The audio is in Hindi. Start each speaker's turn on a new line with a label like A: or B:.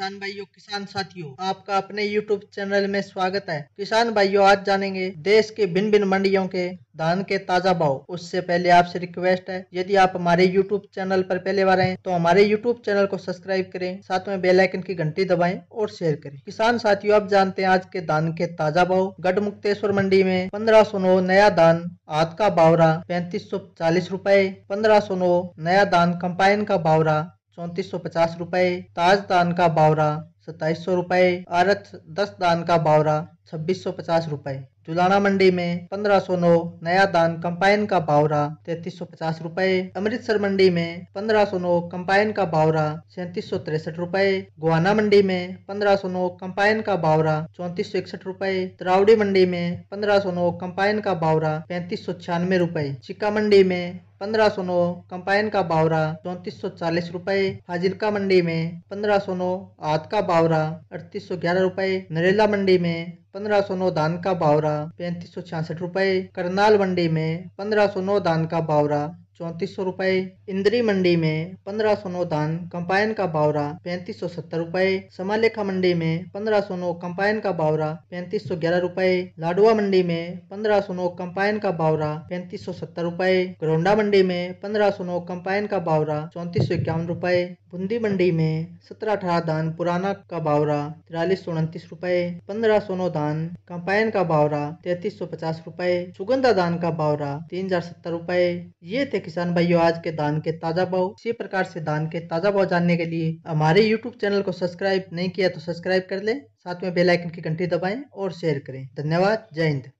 A: किसान भाइयों किसान साथियों आपका अपने YouTube चैनल में स्वागत है किसान भाइयों आज जानेंगे देश के भिन्न भिन्न मंडियों के धान के ताजा भाव उससे पहले आपसे रिक्वेस्ट है यदि आप हमारे YouTube चैनल पर पहले बार आए तो हमारे YouTube चैनल को सब्सक्राइब करें साथ में बेल आइकन की घंटी दबाएं और शेयर करें किसान साथियों आप जानते हैं आज के धान के ताजा भाव गढ़ मुक्तेश्वर मंडी में पंद्रह नया धान आद का बावरा पैंतीस सौ चालीस रूपए पंद्रह सौ नया धान कंपाइन का बावरा चौंतीस सौ पचास रुपए ताज दान का बावरा सत्ताईस सौ रुपये आरथ दस दान का बावरा छब्बीस सौ पचास रूपए जुलाना मंडी में पंद्रह सौ नौ नया दान कंपाइन का भावरा तैतीस सौ पचास रूपए अमृतसर मंडी में पंद्रह सौ नौ कंपाइन का भावरा सैतीस सौ तिरसठ रूपए गुआना मंडी में पंद्रह सौ नौ कंपाइन का भावरा चौतीस सौ इकसठ रूपए त्रावड़ी मंडी में पंद्रह सौ नौ कंपाइन का भावरा पैंतीस सौ छियानवे रूपए चिक्का मंडी में पंद्रह सौ नौ कंपाइन का बावरा चौतीस सौ चालीस रुपए फाजिलका मंडी में पंद्रह सौ नौ आद का बावरा अड़तीस सौ ग्यारह रुपए नरेला मंडी में पंद्रह सौ नौ धान का बावरा पैंतीस सौ छियासठ रुपए करनाल मंडी में पंद्रह सौ नौ धान का बावरा चौंतीस सौ रुपए इंद्री मंडी में पंद्रह सौ नौ धान कंपाइन का बावरा पैंतीस सौ सत्तर रूपए समालेखा मंडी में पंद्रह सौ नौ कंपाइन का बावरा पैंतीस सौ ग्यारह रुपए लाडुआ मंडी में पंद्रह सौ नौ कम्पायन का बावरा पैंतीस सौ सत्तर रूपए ग्रोंडा मंडी में पंद्रह सौ नौ कंपायन का बावरा चौंतीस सौ इक्यावन रुपए बूंदी मंडी में सत्रह अठारह धान पुराना का बावरा तिरालीस सौ उनतीस रूपए पंद्रह सौ नौ धान कंपाइन का बावरा तैतीस सौ पचास रूपए सुगंधा धान का बावरा तीन हजार सत्तर रुपए ये थे किसान भाइयों आज के धान के ताजा भाव इसी प्रकार से धान के ताजा भाव जानने के लिए हमारे यूट्यूब चैनल को सब्सक्राइब नहीं किया तो सब्सक्राइब कर ले साथ में बेलाइकन की घंटी दबाएं और शेयर करें धन्यवाद जय हिंद